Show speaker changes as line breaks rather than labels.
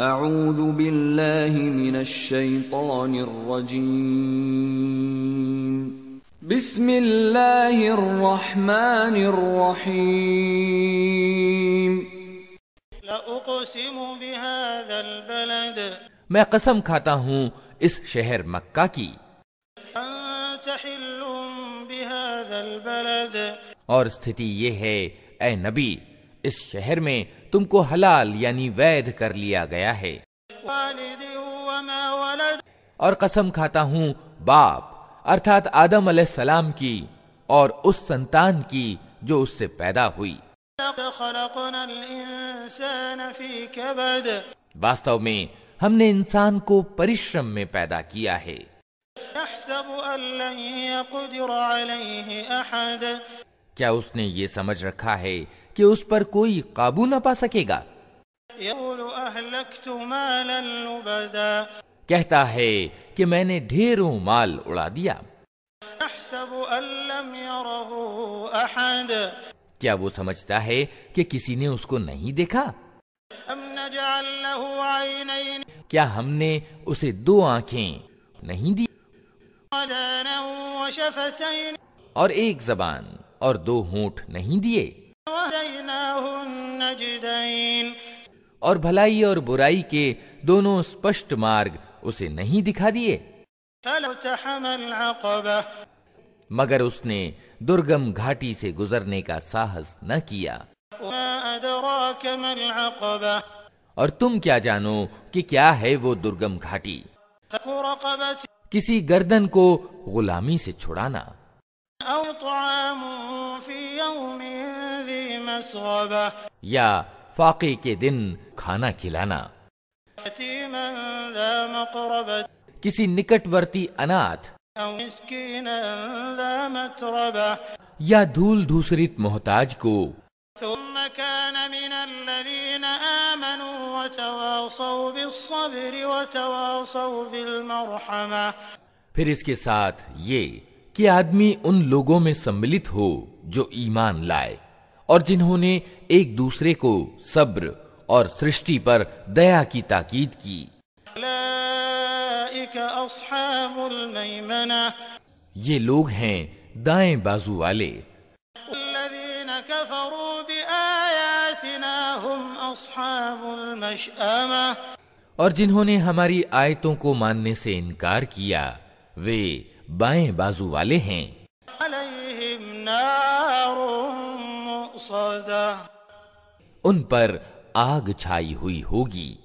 أعوذ بالله من الشيطان الرجيم بسم الله الرحمن الرحيم
لا أقسم بهذا
البلد मैं कसम खाता हूँ इस शहर मक्का की और स्थिति ये है ए नबी इस शहर में तुमको हलाल यानी वैध कर लिया गया है और कसम खाता हूँ बाप अर्थात आदम सलाम की और उस संतान की जो उससे पैदा हुई वास्तव में हमने इंसान को परिश्रम में पैदा किया है क्या उसने ये समझ रखा है कि उस पर कोई काबू न पा सकेगा कहता है कि मैंने ढेरों माल उड़ा दिया क्या वो समझता है कि किसी ने उसको नहीं देखा क्या हमने उसे दो आंखें नहीं दी और एक जबान और दो होंठ नहीं दिए और भलाई और बुराई के दोनों स्पष्ट मार्ग उसे नहीं दिखा दिए मगर उसने दुर्गम घाटी से गुजरने का साहस न किया और तुम क्या जानो कि क्या है वो दुर्गम घाटी किसी गर्दन को गुलामी से छुड़ाना या फाके के दिन खाना खिलाना किसी निकटवर्ती अनाथ या धूल धूसरित मोहताज को फिर इसके साथ ये कि आदमी उन लोगों में सम्मिलित हो जो ईमान लाए और जिन्होंने एक दूसरे को सब्र और सृष्टि पर दया की ताकीद की ये लोग हैं दाएं बाजू वाले और जिन्होंने हमारी आयतों को मानने से इनकार किया वे बाएं बाजू वाले हैं उन पर आग छाई हुई होगी